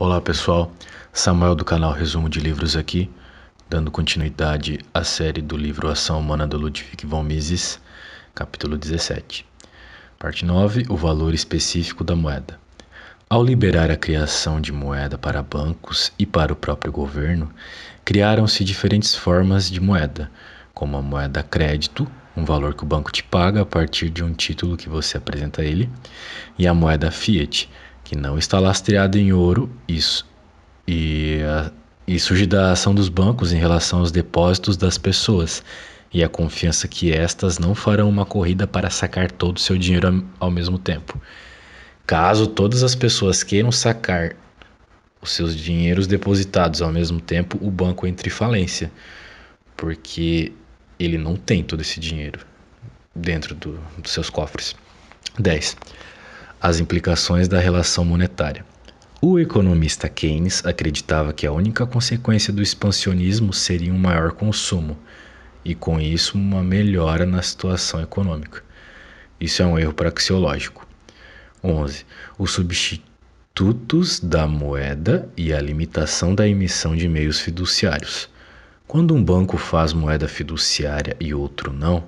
Olá pessoal, Samuel do canal Resumo de Livros aqui, dando continuidade à série do livro Ação Humana do Ludwig von Mises, capítulo 17. Parte 9: O valor específico da moeda. Ao liberar a criação de moeda para bancos e para o próprio governo, criaram-se diferentes formas de moeda, como a moeda crédito, um valor que o banco te paga a partir de um título que você apresenta a ele, e a moeda fiat que não está lastreado em ouro isso, e, ah, e surge da ação dos bancos em relação aos depósitos das pessoas e a confiança que estas não farão uma corrida para sacar todo o seu dinheiro ao mesmo tempo. Caso todas as pessoas queiram sacar os seus dinheiros depositados ao mesmo tempo, o banco entra em falência, porque ele não tem todo esse dinheiro dentro do, dos seus cofres. 10 as implicações da relação monetária. O economista Keynes acreditava que a única consequência do expansionismo seria um maior consumo e, com isso, uma melhora na situação econômica. Isso é um erro praxeológico. 11. Os substitutos da moeda e a limitação da emissão de meios fiduciários. Quando um banco faz moeda fiduciária e outro não,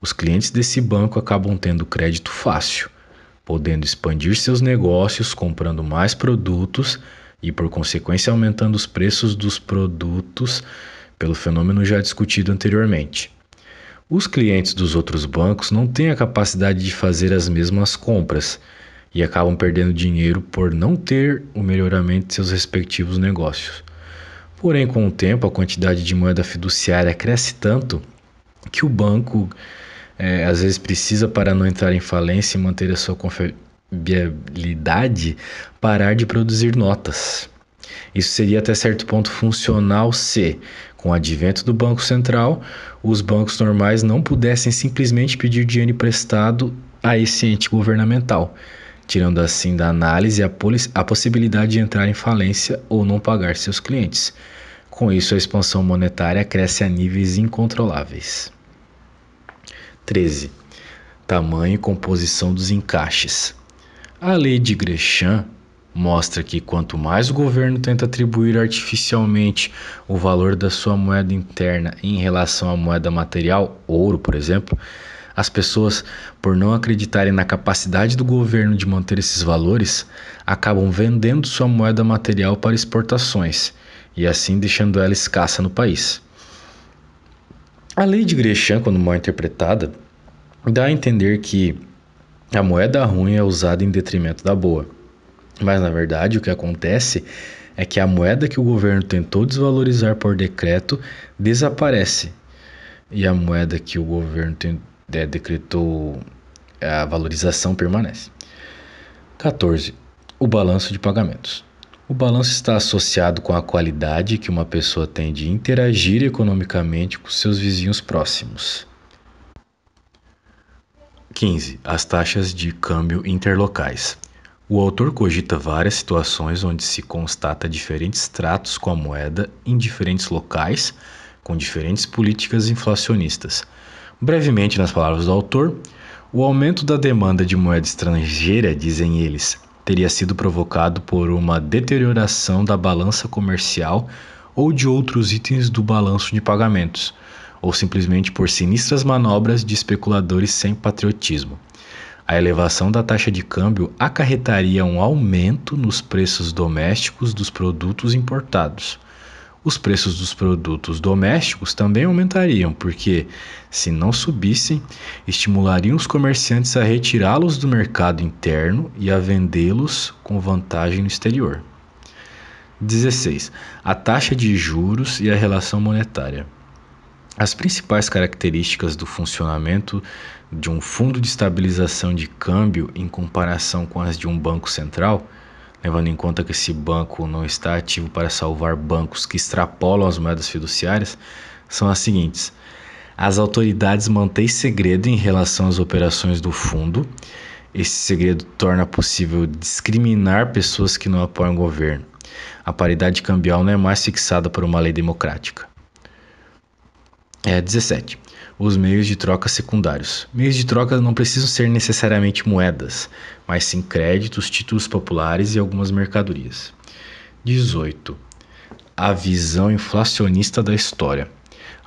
os clientes desse banco acabam tendo crédito fácil podendo expandir seus negócios comprando mais produtos e, por consequência, aumentando os preços dos produtos pelo fenômeno já discutido anteriormente. Os clientes dos outros bancos não têm a capacidade de fazer as mesmas compras e acabam perdendo dinheiro por não ter o melhoramento de seus respectivos negócios. Porém, com o tempo, a quantidade de moeda fiduciária cresce tanto que o banco é, às vezes precisa para não entrar em falência e manter a sua confiabilidade, parar de produzir notas. Isso seria até certo ponto funcional se, com o advento do Banco Central, os bancos normais não pudessem simplesmente pedir dinheiro emprestado a esse ente governamental, tirando assim da análise a, a possibilidade de entrar em falência ou não pagar seus clientes. Com isso, a expansão monetária cresce a níveis incontroláveis. 13. Tamanho e composição dos encaixes. A lei de Gresham mostra que quanto mais o governo tenta atribuir artificialmente o valor da sua moeda interna em relação à moeda material, ouro, por exemplo, as pessoas, por não acreditarem na capacidade do governo de manter esses valores, acabam vendendo sua moeda material para exportações e assim deixando ela escassa no país. A lei de Gresham, quando mal interpretada, dá a entender que a moeda ruim é usada em detrimento da boa. Mas na verdade, o que acontece é que a moeda que o governo tentou desvalorizar por decreto desaparece. E a moeda que o governo tem, é, decretou a valorização permanece. 14. O balanço de pagamentos. O balanço está associado com a qualidade que uma pessoa tem de interagir economicamente com seus vizinhos próximos. 15. As taxas de câmbio interlocais. O autor cogita várias situações onde se constata diferentes tratos com a moeda em diferentes locais, com diferentes políticas inflacionistas. Brevemente, nas palavras do autor, o aumento da demanda de moeda estrangeira, dizem eles, teria sido provocado por uma deterioração da balança comercial ou de outros itens do balanço de pagamentos, ou simplesmente por sinistras manobras de especuladores sem patriotismo. A elevação da taxa de câmbio acarretaria um aumento nos preços domésticos dos produtos importados. Os preços dos produtos domésticos também aumentariam, porque, se não subissem, estimulariam os comerciantes a retirá-los do mercado interno e a vendê-los com vantagem no exterior. 16. A taxa de juros e a relação monetária. As principais características do funcionamento de um fundo de estabilização de câmbio em comparação com as de um banco central levando em conta que esse banco não está ativo para salvar bancos que extrapolam as moedas fiduciárias, são as seguintes: as autoridades mantêm segredo em relação às operações do fundo. Esse segredo torna possível discriminar pessoas que não apoiam o governo. A paridade cambial não é mais fixada por uma lei democrática. É, 17. Os meios de troca secundários. Meios de troca não precisam ser necessariamente moedas, mas sim créditos, títulos populares e algumas mercadorias. 18. A visão inflacionista da história.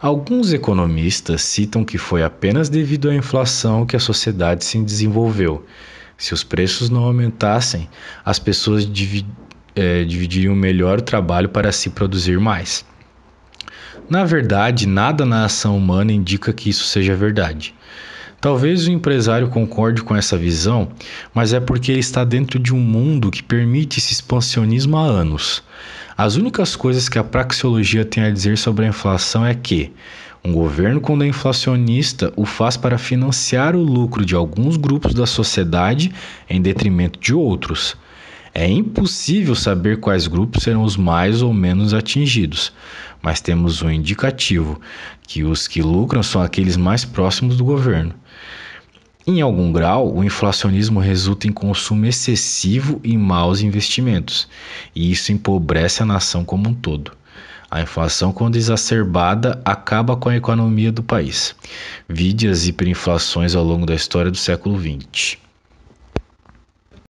Alguns economistas citam que foi apenas devido à inflação que a sociedade se desenvolveu. Se os preços não aumentassem, as pessoas é, dividiriam melhor o trabalho para se produzir mais. Na verdade, nada na ação humana indica que isso seja verdade. Talvez o empresário concorde com essa visão, mas é porque ele está dentro de um mundo que permite esse expansionismo há anos. As únicas coisas que a praxeologia tem a dizer sobre a inflação é que um governo, quando é inflacionista, o faz para financiar o lucro de alguns grupos da sociedade em detrimento de outros. É impossível saber quais grupos serão os mais ou menos atingidos, mas temos um indicativo que os que lucram são aqueles mais próximos do governo. Em algum grau, o inflacionismo resulta em consumo excessivo e maus investimentos, e isso empobrece a nação como um todo. A inflação, quando exacerbada, acaba com a economia do país. Vide as hiperinflações ao longo da história do século XX.